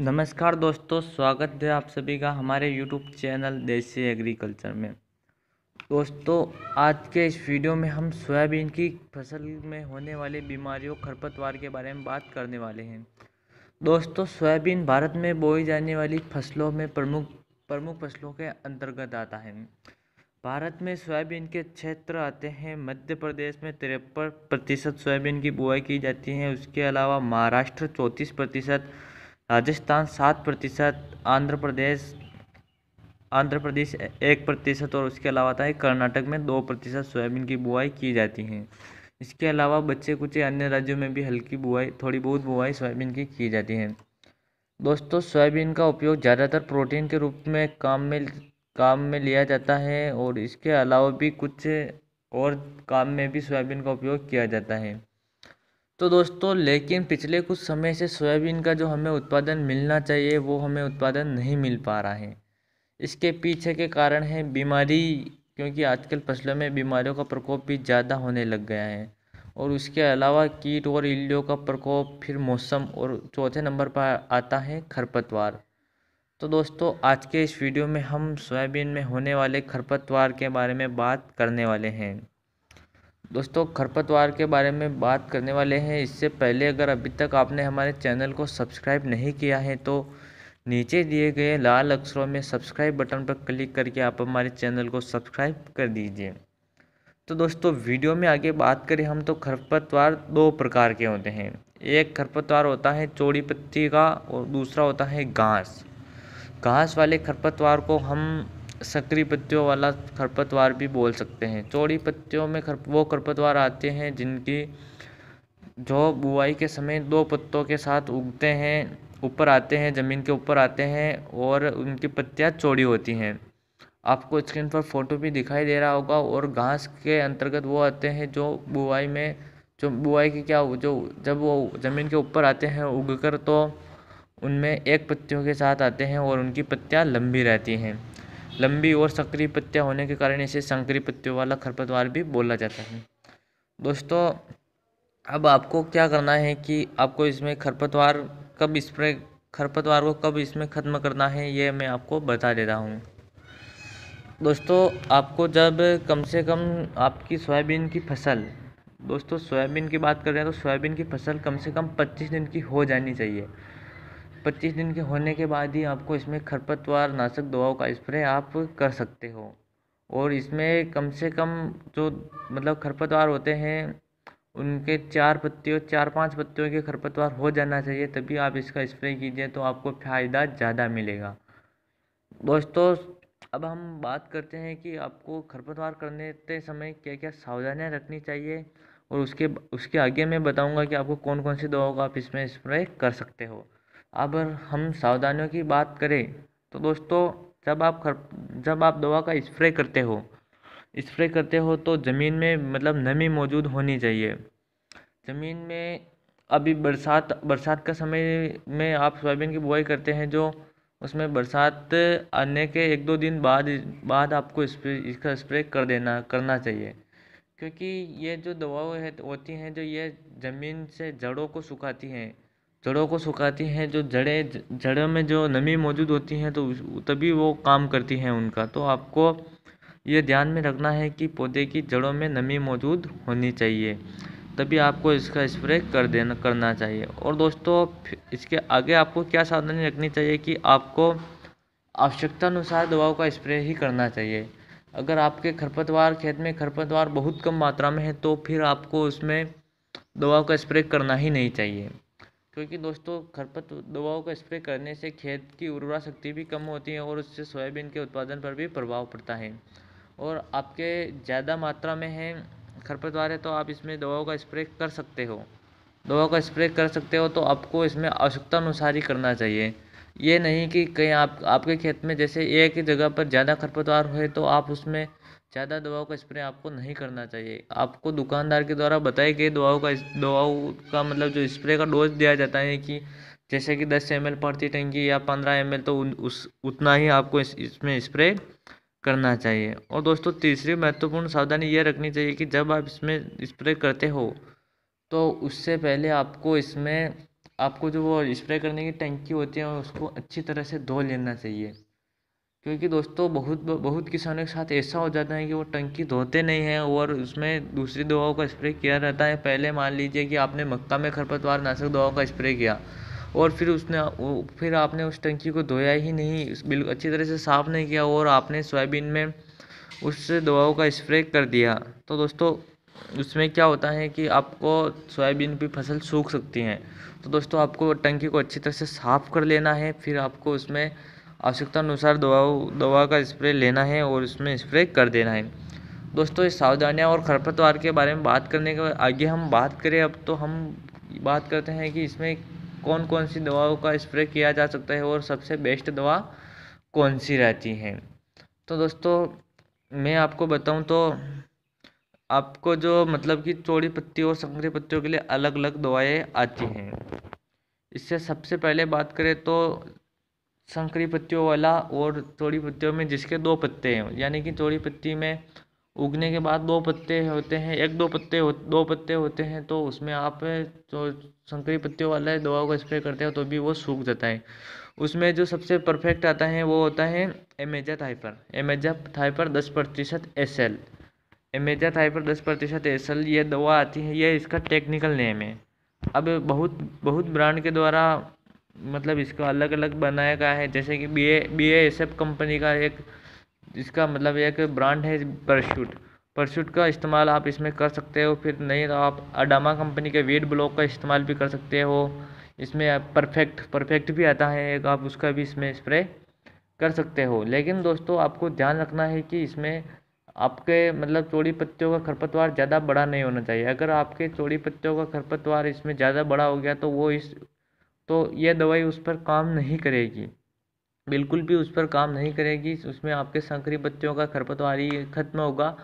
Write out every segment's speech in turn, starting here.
नमस्कार दोस्तों स्वागत है आप सभी का हमारे यूट्यूब चैनल देसी एग्रीकल्चर में दोस्तों आज के इस वीडियो में हम सोयाबीन की फसल में होने वाली बीमारियों खरपतवार के बारे में बात करने वाले हैं दोस्तों सोयाबीन भारत में बोई जाने वाली फसलों में प्रमुख प्रमुख फसलों के अंतर्गत आता है भारत में सोयाबीन के क्षेत्र आते हैं मध्य प्रदेश में तिरपन प्रतिशत सोयाबीन की बुआई की जाती है उसके अलावा महाराष्ट्र चौंतीस प्रतिशत राजस्थान सात प्रतिशत आंध्र प्रदेश आंध्र प्रदेश एक प्रतिशत और उसके अलावा आता है कर्नाटक में दो प्रतिशत सोयाबीन की बुआई की जाती है इसके अलावा बच्चे कुछ अन्य राज्यों में भी हल्की बुआई थोड़ी बहुत बुआई सोयाबीन की की जाती है दोस्तों सोयाबीन का उपयोग ज़्यादातर प्रोटीन के रूप में काम में काम में लिया जाता है और इसके अलावा भी कुछ और काम में भी सोयाबीन का उपयोग किया जाता है तो दोस्तों लेकिन पिछले कुछ समय से सोयाबीन का जो हमें उत्पादन मिलना चाहिए वो हमें उत्पादन नहीं मिल पा रहा है इसके पीछे के कारण है बीमारी क्योंकि आजकल फसलों में बीमारियों का प्रकोप भी ज़्यादा होने लग गया है और उसके अलावा कीट और इल्लियों का प्रकोप फिर मौसम और चौथे नंबर पर आता है खरपतवार तो दोस्तों आज के इस वीडियो में हम सोयाबीन में होने वाले खरपतवार के बारे में बात करने वाले हैं दोस्तों खरपतवार के बारे में बात करने वाले हैं इससे पहले अगर अभी तक आपने हमारे चैनल को सब्सक्राइब नहीं किया है तो नीचे दिए गए लाल अक्षरों में सब्सक्राइब बटन पर क्लिक करके आप हमारे चैनल को सब्सक्राइब कर दीजिए तो दोस्तों वीडियो में आगे बात करें हम तो खरपतवार दो प्रकार के होते हैं एक खरपतवार होता है चौड़ी पत्ती का और दूसरा होता है घास घास वाले खरपतवार को हम संकरी पत्तियों वाला खरपतवार भी बोल सकते हैं चौड़ी पत्तियों में खर वो खरपतवार आते हैं जिनकी जो बुआई के समय दो पत्तों के साथ उगते हैं ऊपर आते हैं ज़मीन के ऊपर आते हैं और उनकी पत्तियाँ चौड़ी होती हैं आपको स्क्रीन पर फ़ोटो भी दिखाई दे रहा होगा और घास के अंतर्गत वो आते हैं जो बुआई में जो बुआई की क्या जो जब वो ज़मीन के ऊपर आते हैं उगकर तो उनमें एक पत्तियों के साथ आते हैं और उनकी पत्तियाँ लंबी रहती हैं लंबी और सक्रिय पत्तियाँ होने के कारण इसे संक्रिय पत्तियों वाला खरपतवार भी बोला जाता है दोस्तों अब आपको क्या करना है कि आपको इसमें खरपतवार कब स्प्रे खरपतवार को कब इसमें ख़त्म करना है ये मैं आपको बता देता हूँ दोस्तों आपको जब कम से कम आपकी सोयाबीन की फसल दोस्तों सोयाबीन की बात कर रहे हैं तो सोयाबीन की फसल कम से कम 25 दिन की हो जानी चाहिए पच्चीस दिन के होने के बाद ही आपको इसमें खरपतवार नाशक दवाओं का स्प्रे आप कर सकते हो और इसमें कम से कम जो मतलब खरपतवार होते हैं उनके चार पत्तियों चार पांच पत्तियों के खरपतवार हो जाना चाहिए तभी आप इसका स्प्रे कीजिए तो आपको फ़ायदा ज़्यादा मिलेगा दोस्तों अब हम बात करते हैं कि आपको खरपतवार करने समय क्या क्या सावधानियाँ रखनी चाहिए और उसके उसके आगे मैं बताऊंगा कि आपको कौन कौन सी दवाओं का आप इसमें स्प्रे कर सकते हो अब हम सावधानियों की बात करें तो दोस्तों जब आप खर जब आप दवा का स्प्रे करते हो स्प्रे करते हो तो ज़मीन में मतलब नमी मौजूद होनी चाहिए ज़मीन में अभी बरसात बरसात का समय में आप सोयाबीन की बुआई करते हैं जो उसमें बरसात आने के एक दो दिन बाद बाद आपको स्प्रे इसका स्प्रे कर देना करना चाहिए क्योंकि ये जो दवाएं है होती हैं जो ये ज़मीन से जड़ों को सुखाती हैं जड़ों को सुखाती हैं जो जड़ें जड़ों में जो नमी मौजूद होती हैं तो तभी वो काम करती हैं उनका तो आपको ये ध्यान में रखना है कि पौधे की जड़ों में नमी मौजूद होनी चाहिए तभी आपको इसका स्प्रे कर देना करना चाहिए और दोस्तों इसके आगे आपको क्या सावधानी रखनी चाहिए कि आपको आवश्यकता अनुसार दवाओं का स्प्रे ही करना चाहिए अगर आपके खरपतवार खेत में खरपतवार बहुत कम मात्रा में है तो फिर आपको उसमें दवाओं का स्प्रे करना ही नहीं चाहिए क्योंकि दोस्तों खरपत दवाओं का स्प्रे करने से खेत की उर्वरा शक्ति भी कम होती है और उससे सोयाबीन के उत्पादन पर भी प्रभाव पड़ता है और आपके ज़्यादा मात्रा में है खरपतवार है तो आप इसमें दवाओं का स्प्रे कर सकते हो दवाओं का स्प्रे कर सकते हो तो आपको इसमें आवश्यकता अनुसार ही करना चाहिए ये नहीं कि कहीं आप आपके खेत में जैसे एक ही जगह पर ज़्यादा खरपतवार हुए तो आप उसमें ज़्यादा दवाओं का स्प्रे आपको नहीं करना चाहिए आपको दुकानदार के द्वारा बताई गई दवाओं का दवाओं का मतलब जो स्प्रे का डोज दिया जाता है कि जैसे कि दस एम एल प्रति टंकी या पंद्रह एम एल तो उस उतना ही आपको इस, इसमें स्प्रे करना चाहिए और दोस्तों तीसरी महत्वपूर्ण सावधानी यह रखनी चाहिए कि जब आप इसमें स्प्रे करते हो तो उससे पहले आपको इसमें आपको जो वो स्प्रे करने की टंकी होती है उसको अच्छी तरह से धो लेना चाहिए क्योंकि दोस्तों बहुत बहुत किसानों के साथ ऐसा हो जाता है कि वो टंकी धोते नहीं हैं और उसमें दूसरी दवाओं का स्प्रे किया रहता है पहले मान लीजिए कि आपने मक्का में खरपतवार नाशक दवाओं का स्प्रे किया और फिर उसने फिर आपने उस टंकी को धोया ही नहीं बिल्कुल अच्छी तरह से साफ नहीं किया और आपने सोयाबीन में उस दवाओं का स्प्रे कर दिया तो दोस्तों उसमें क्या होता है कि आपको सोयाबीन की फसल सूख सकती हैं तो दोस्तों आपको टंकी को अच्छी तरह से साफ़ कर लेना है फिर आपको उसमें आवश्यकता अनुसार दवाओं दवा का स्प्रे लेना है और उसमें स्प्रे कर देना है दोस्तों इस सावधानियाँ और खरपतवार के बारे में बात करने के आगे हम बात करें अब तो हम बात करते हैं कि इसमें कौन कौन सी दवाओं का स्प्रे किया जा सकता है और सबसे बेस्ट दवा कौन सी रहती है तो दोस्तों मैं आपको बताऊं तो आपको जो मतलब कि चौड़ी पत्ती और संकरी पत्तियों के लिए अलग अलग दवाएं आती हैं इससे सबसे पहले बात करें तो संकरी पत्तियों वाला और चौड़ी पत्तियों में जिसके दो पत्ते हैं यानी कि चौड़ी पत्ती में उगने के बाद दो पत्ते होते हैं एक दो पत्ते दो पत्ते होते हैं तो उसमें आप जो संकरी पत्तियों वाला दवाओं का स्प्रे करते हो तो भी वो सूख जाता है उसमें जो सबसे परफेक्ट आता है वो होता है एमेजा थाइपर एमेजा थाइपर दस प्रतिशत एस एल एमेजा थाइपर दस प्रतिशत एस एल ये दवा आती है ये इसका टेक्निकल नेम है अब बहुत बहुत ब्रांड के द्वारा मतलब इसको अलग अलग बनाया गया है जैसे कि B A B A S F company का एक इसका मतलब एक ब्रांड है परशूट परशूट का इस्तेमाल आप इसमें कर सकते हो फिर नहीं तो आप अडामा कंपनी के वेट ब्लॉक का इस्तेमाल भी कर सकते हो इसमें परफेक्ट परफेक्ट भी आता है एक आप उसका भी इसमें स्प्रे कर सकते हो लेकिन दोस्तों आपको ध्यान रखना है कि इसमें आपके मतलब चौड़ी पत्तियों का खरपतवार ज़्यादा बड़ा नहीं होना चाहिए अगर आपके चौड़ी पत्तियों का खरपतवार इसमें ज़्यादा बड़ा हो गया तो वो इस तो यह दवाई उस पर काम नहीं करेगी बिल्कुल भी उस पर काम नहीं करेगी उसमें आपके संकरी पत्तियों का खरपतवार ही खत्म होगा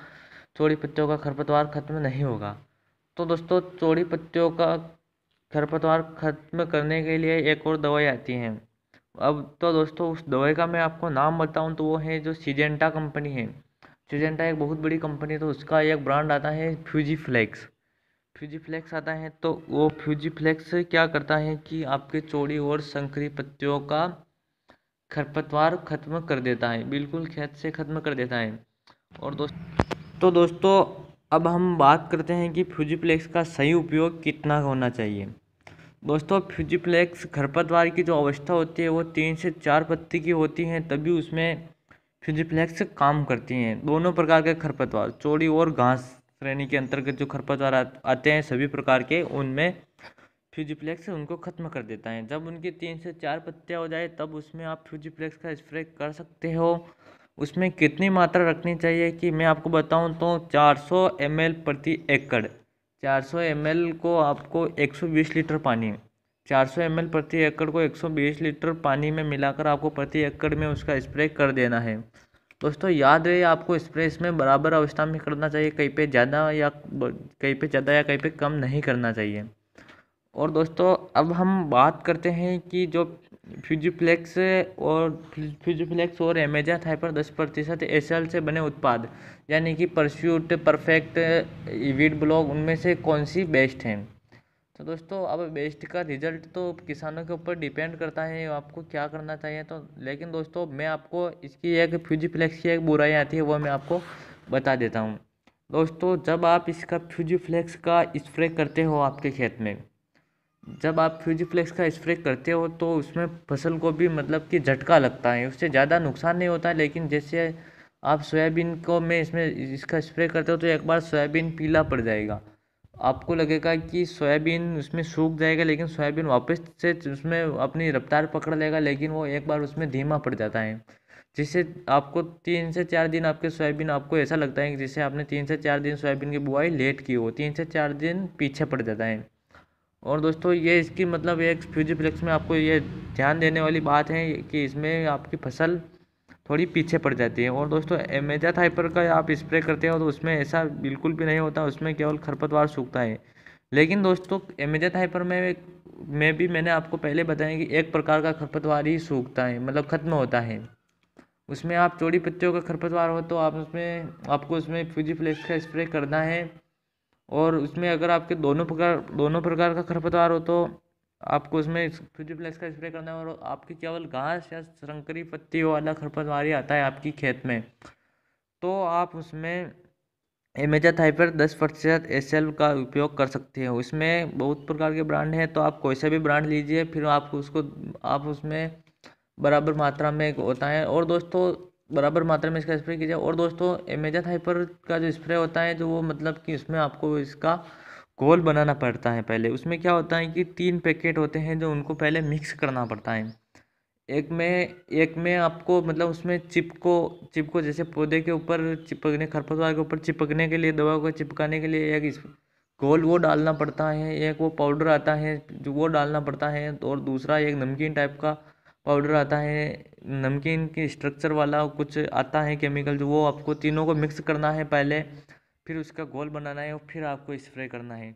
चौड़ी पत्तियों का खरपतवार खत्म नहीं होगा तो दोस्तों चौड़ी पत्तियों का खरपतवार खत्म करने के लिए एक और दवाई आती है अब तो दोस्तों उस दवाई का मैं आपको नाम बताऊं तो वो है जो सीजेंटा कंपनी है सीजेंटा एक बहुत बड़ी कंपनी है तो उसका एक ब्रांड आता है फ्यूजी फ्लैक्स फ्यूजीफ्लेक्स आता है तो वो फ्यूजीफ्लेक्स क्या करता है कि आपके चौड़ी और संकरी पत्तियों का खरपतवार खत्म कर देता है बिल्कुल खेत से ख़त्म कर देता है और दोस्त तो दोस्तों अब हम बात करते हैं कि फ्यूजीप्लेक्स का सही उपयोग कितना होना चाहिए दोस्तों फ्यूजीप्लेक्स खरपतवार की जो अवस्था होती है वो तीन से चार पत्ती की होती है तभी उसमें फ्यूजीफ्लेक्स काम करती हैं दोनों प्रकार के खरपतवार चौड़ी और घास श्रेणी के अंतर्गत जो खरपतवार आते हैं सभी प्रकार के उनमें फ्यूजीप्लेक्स उनको ख़त्म कर देता है जब उनकी तीन से चार पत्तियाँ हो जाए तब उसमें आप फ्यूजीप्लेक्स का स्प्रे कर सकते हो उसमें कितनी मात्रा रखनी चाहिए कि मैं आपको बताऊं तो 400 ml प्रति एकड़ 400 ml को आपको 120 लीटर पानी 400 ml प्रति एकड़ को 120 लीटर पानी में मिलाकर आपको प्रति एकड़ में उसका स्प्रे कर देना है दोस्तों याद रहे आपको स्प्रे इसमें बराबर अवस्था में करना चाहिए कहीं पे ज़्यादा या कहीं पे ज़्यादा या कहीं पे कम नहीं करना चाहिए और दोस्तों अब हम बात करते हैं कि जो फ्यूजीफ्लेक्स और फ्यूजीफ्लेक्स और एमेजा थाइपर दस प्रतिशत एस से बने उत्पाद यानी कि परस्यूट परफेक्ट वीड ब्लॉग उनमें से कौन सी बेस्ट हैं तो दोस्तों अब बेस्ट का रिजल्ट तो किसानों के ऊपर डिपेंड करता है आपको क्या करना चाहिए तो लेकिन दोस्तों मैं आपको इसकी एक फ्यूजीफ्लेक्स की एक बुराई आती है वो मैं आपको बता देता हूँ दोस्तों जब आप इसका फ्यूजीफ्लेक्स का स्प्रे करते हो आपके खेत में जब आप फ्यूजीफ्लेक्स का स्प्रे करते हो तो उसमें फसल को भी मतलब कि झटका लगता है उससे ज़्यादा नुकसान नहीं होता लेकिन जैसे आप सोयाबीन को में इसमें इसका स्प्रे करते हो तो एक बार सोयाबीन पीला पड़ जाएगा आपको लगेगा कि सोयाबीन उसमें सूख जाएगा लेकिन सोयाबीन वापस से उसमें अपनी रफ़्तार पकड़ लेगा लेकिन वो एक बार उसमें धीमा पड़ जाता है जिससे आपको तीन से चार दिन आपके सोयाबीन आपको ऐसा लगता है कि आपने तीन से चार दिन सोयाबीन की बुआई लेट की हो तीन से चार दिन पीछे पड़ जाता है और दोस्तों ये इसकी मतलब एक फ्यूजी फ्लेक्स में आपको ये ध्यान देने वाली बात है कि इसमें आपकी फसल थोड़ी पीछे पड़ जाती है और दोस्तों एमेजा थाइपर का आप स्प्रे करते हो तो उसमें ऐसा बिल्कुल भी नहीं होता उसमें केवल खरपतवार सूखता है लेकिन दोस्तों एमेजा थाइपर में में भी मैंने आपको पहले बताया कि एक प्रकार का खरपतवार ही सूखता है मतलब ख़त्म होता है उसमें आप चौड़ी पत्तियों का खरपतवार हो तो आप उसमें आपको उसमें फ्यूजी फ्लेक्स का स्प्रे करना है और उसमें अगर आपके दोनों प्रकार दोनों प्रकार का खरपतवार हो तो आपको उसमें प्लस का स्प्रे करना है और आपकी केवल घास या संकरी पत्ती वाला खरपतवारी आता है आपकी खेत में तो आप उसमें एमेजा थाइपर दस प्रतिशत एस का उपयोग कर सकते हो इसमें बहुत प्रकार के ब्रांड हैं तो आप कोई सा भी ब्रांड लीजिए फिर आप उसको आप उसमें बराबर मात्रा में होता है और दोस्तों बराबर मात्रा में इसका स्प्रे कीजिए और दोस्तों एमेजा थाइपर का जो स्प्रे होता है जो वो मतलब कि उसमें आपको इसका घोल बनाना पड़ता है पहले उसमें क्या होता है कि तीन पैकेट होते हैं जो उनको पहले मिक्स करना पड़ता है एक में एक में आपको मतलब उसमें चिपको चिपको जैसे पौधे के ऊपर चिपकने खरपतवार के ऊपर चिपकने के लिए दवा को चिपकाने के लिए एक घोल वो डालना पड़ता है एक वो पाउडर आता है जो वो डालना पड़ता है और दूसरा एक नमकीन टाइप का पाउडर आता है नमकीन की स्ट्रक्चर वाला कुछ आता है केमिकल जो वो आपको तीनों को मिक्स करना है पहले फिर उसका गोल बनाना है और फिर आपको स्प्रे करना है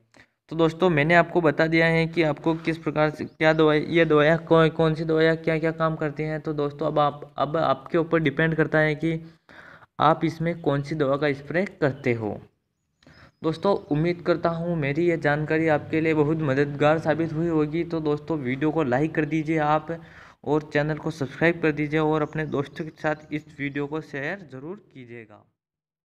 तो दोस्तों मैंने आपको बता दिया है कि आपको किस प्रकार से क्या दवाई ये दवाइयाँ कौन कौन सी दवाइयाँ क्या क्या काम करती हैं तो दोस्तों अब आप अब आपके ऊपर डिपेंड करता है कि आप इसमें कौन सी दवा का स्प्रे करते हो दोस्तों उम्मीद करता हूँ मेरी ये जानकारी आपके लिए बहुत मददगार साबित हुई होगी तो दोस्तों वीडियो को लाइक कर दीजिए आप और चैनल को सब्सक्राइब कर दीजिए और अपने दोस्तों के साथ इस वीडियो को शेयर ज़रूर कीजिएगा